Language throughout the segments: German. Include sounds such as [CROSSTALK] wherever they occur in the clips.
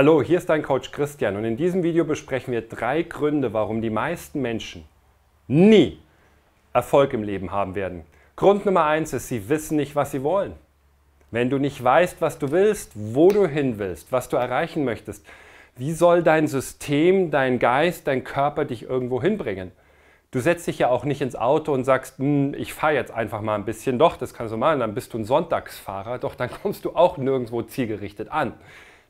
Hallo, hier ist dein Coach Christian und in diesem Video besprechen wir drei Gründe, warum die meisten Menschen nie Erfolg im Leben haben werden. Grund Nummer eins ist, sie wissen nicht, was sie wollen. Wenn du nicht weißt, was du willst, wo du hin willst, was du erreichen möchtest, wie soll dein System, dein Geist, dein Körper dich irgendwo hinbringen? Du setzt dich ja auch nicht ins Auto und sagst, hm, ich fahre jetzt einfach mal ein bisschen. Doch, das kannst du machen, dann bist du ein Sonntagsfahrer. Doch, dann kommst du auch nirgendwo zielgerichtet an.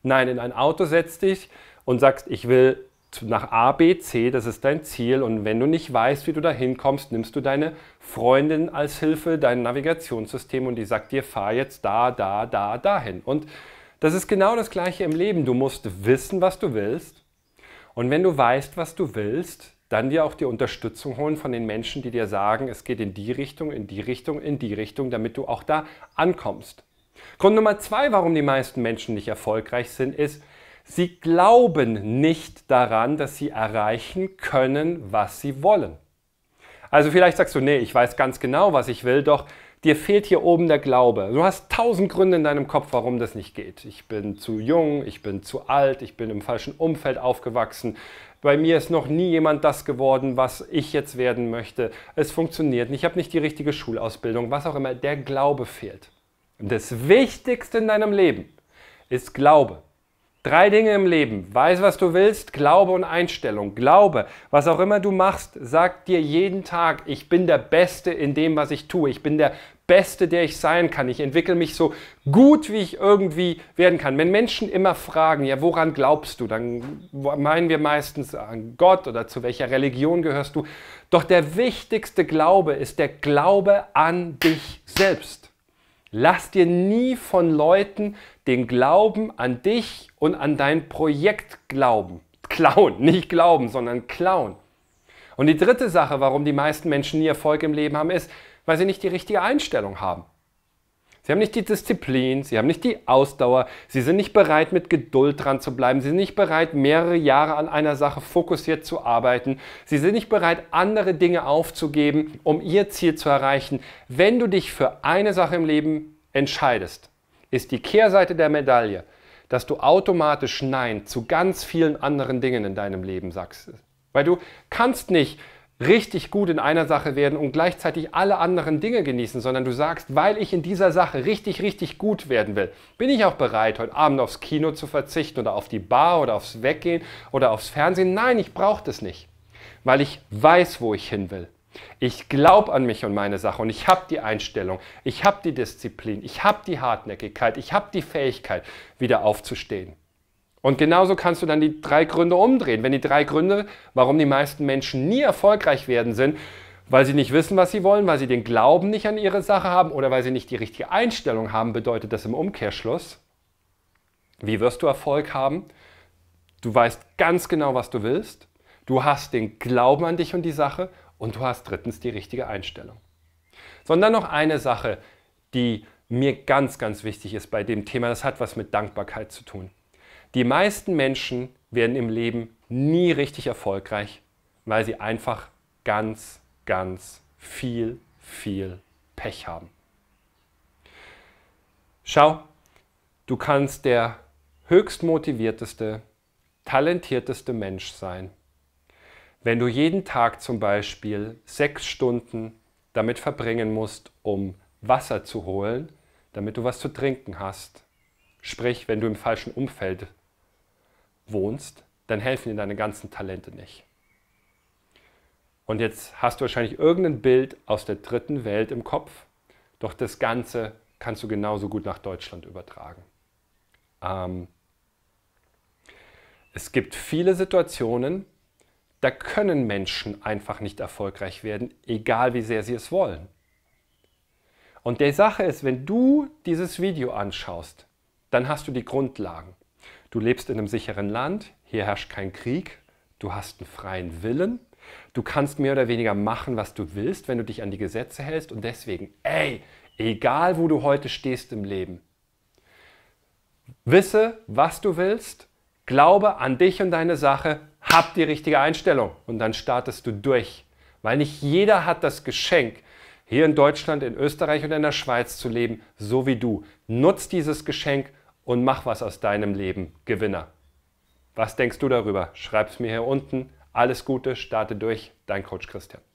Nein, in ein Auto setzt dich und sagst, ich will nach A, B, C, das ist dein Ziel. Und wenn du nicht weißt, wie du da hinkommst, nimmst du deine Freundin als Hilfe, dein Navigationssystem und die sagt dir, fahr jetzt da, da, da, dahin. Und das ist genau das Gleiche im Leben. Du musst wissen, was du willst. Und wenn du weißt, was du willst, dann dir auch die Unterstützung holen von den Menschen, die dir sagen, es geht in die Richtung, in die Richtung, in die Richtung, damit du auch da ankommst. Grund Nummer zwei, warum die meisten Menschen nicht erfolgreich sind, ist, sie glauben nicht daran, dass sie erreichen können, was sie wollen. Also vielleicht sagst du, nee, ich weiß ganz genau, was ich will, doch dir fehlt hier oben der Glaube. Du hast tausend Gründe in deinem Kopf, warum das nicht geht. Ich bin zu jung, ich bin zu alt, ich bin im falschen Umfeld aufgewachsen. Bei mir ist noch nie jemand das geworden, was ich jetzt werden möchte. Es funktioniert nicht, ich habe nicht die richtige Schulausbildung, was auch immer. Der Glaube fehlt. Und Das Wichtigste in deinem Leben ist Glaube. Drei Dinge im Leben. Weiß, was du willst, Glaube und Einstellung. Glaube, was auch immer du machst, sag dir jeden Tag, ich bin der Beste in dem, was ich tue. Ich bin der Beste, der ich sein kann. Ich entwickle mich so gut, wie ich irgendwie werden kann. Wenn Menschen immer fragen, ja, woran glaubst du, dann meinen wir meistens an Gott oder zu welcher Religion gehörst du. Doch der wichtigste Glaube ist der Glaube an dich selbst. Lass dir nie von Leuten den Glauben an dich und an dein Projekt glauben. Klauen, [LAUGHS] nicht glauben, sondern klauen. Und die dritte Sache, warum die meisten Menschen nie Erfolg im Leben haben, ist, weil sie nicht die richtige Einstellung haben. Sie haben nicht die Disziplin, sie haben nicht die Ausdauer, sie sind nicht bereit, mit Geduld dran zu bleiben, sie sind nicht bereit, mehrere Jahre an einer Sache fokussiert zu arbeiten, sie sind nicht bereit, andere Dinge aufzugeben, um ihr Ziel zu erreichen. Wenn du dich für eine Sache im Leben entscheidest, ist die Kehrseite der Medaille, dass du automatisch Nein zu ganz vielen anderen Dingen in deinem Leben sagst. Weil du kannst nicht richtig gut in einer Sache werden und gleichzeitig alle anderen Dinge genießen, sondern du sagst, weil ich in dieser Sache richtig, richtig gut werden will, bin ich auch bereit, heute Abend aufs Kino zu verzichten oder auf die Bar oder aufs Weggehen oder aufs Fernsehen. Nein, ich brauche das nicht, weil ich weiß, wo ich hin will. Ich glaube an mich und meine Sache und ich habe die Einstellung, ich habe die Disziplin, ich habe die Hartnäckigkeit, ich habe die Fähigkeit, wieder aufzustehen. Und genauso kannst du dann die drei Gründe umdrehen. Wenn die drei Gründe, warum die meisten Menschen nie erfolgreich werden, sind, weil sie nicht wissen, was sie wollen, weil sie den Glauben nicht an ihre Sache haben oder weil sie nicht die richtige Einstellung haben, bedeutet das im Umkehrschluss, wie wirst du Erfolg haben? Du weißt ganz genau, was du willst. Du hast den Glauben an dich und die Sache und du hast drittens die richtige Einstellung. Sondern noch eine Sache, die mir ganz, ganz wichtig ist bei dem Thema. Das hat was mit Dankbarkeit zu tun. Die meisten Menschen werden im Leben nie richtig erfolgreich, weil sie einfach ganz, ganz viel, viel Pech haben. Schau, du kannst der höchst motivierteste, talentierteste Mensch sein, wenn du jeden Tag zum Beispiel sechs Stunden damit verbringen musst, um Wasser zu holen, damit du was zu trinken hast, Sprich, wenn du im falschen Umfeld wohnst, dann helfen dir deine ganzen Talente nicht. Und jetzt hast du wahrscheinlich irgendein Bild aus der dritten Welt im Kopf, doch das Ganze kannst du genauso gut nach Deutschland übertragen. Ähm, es gibt viele Situationen, da können Menschen einfach nicht erfolgreich werden, egal wie sehr sie es wollen. Und die Sache ist, wenn du dieses Video anschaust, dann hast du die Grundlagen. Du lebst in einem sicheren Land, hier herrscht kein Krieg, du hast einen freien Willen, du kannst mehr oder weniger machen, was du willst, wenn du dich an die Gesetze hältst und deswegen, ey, egal wo du heute stehst im Leben, wisse, was du willst, glaube an dich und deine Sache, hab die richtige Einstellung und dann startest du durch. Weil nicht jeder hat das Geschenk, hier in Deutschland, in Österreich und in der Schweiz zu leben, so wie du. Nutz dieses Geschenk und mach was aus deinem Leben. Gewinner. Was denkst du darüber? Schreib's mir hier unten. Alles Gute, starte durch, dein Coach Christian.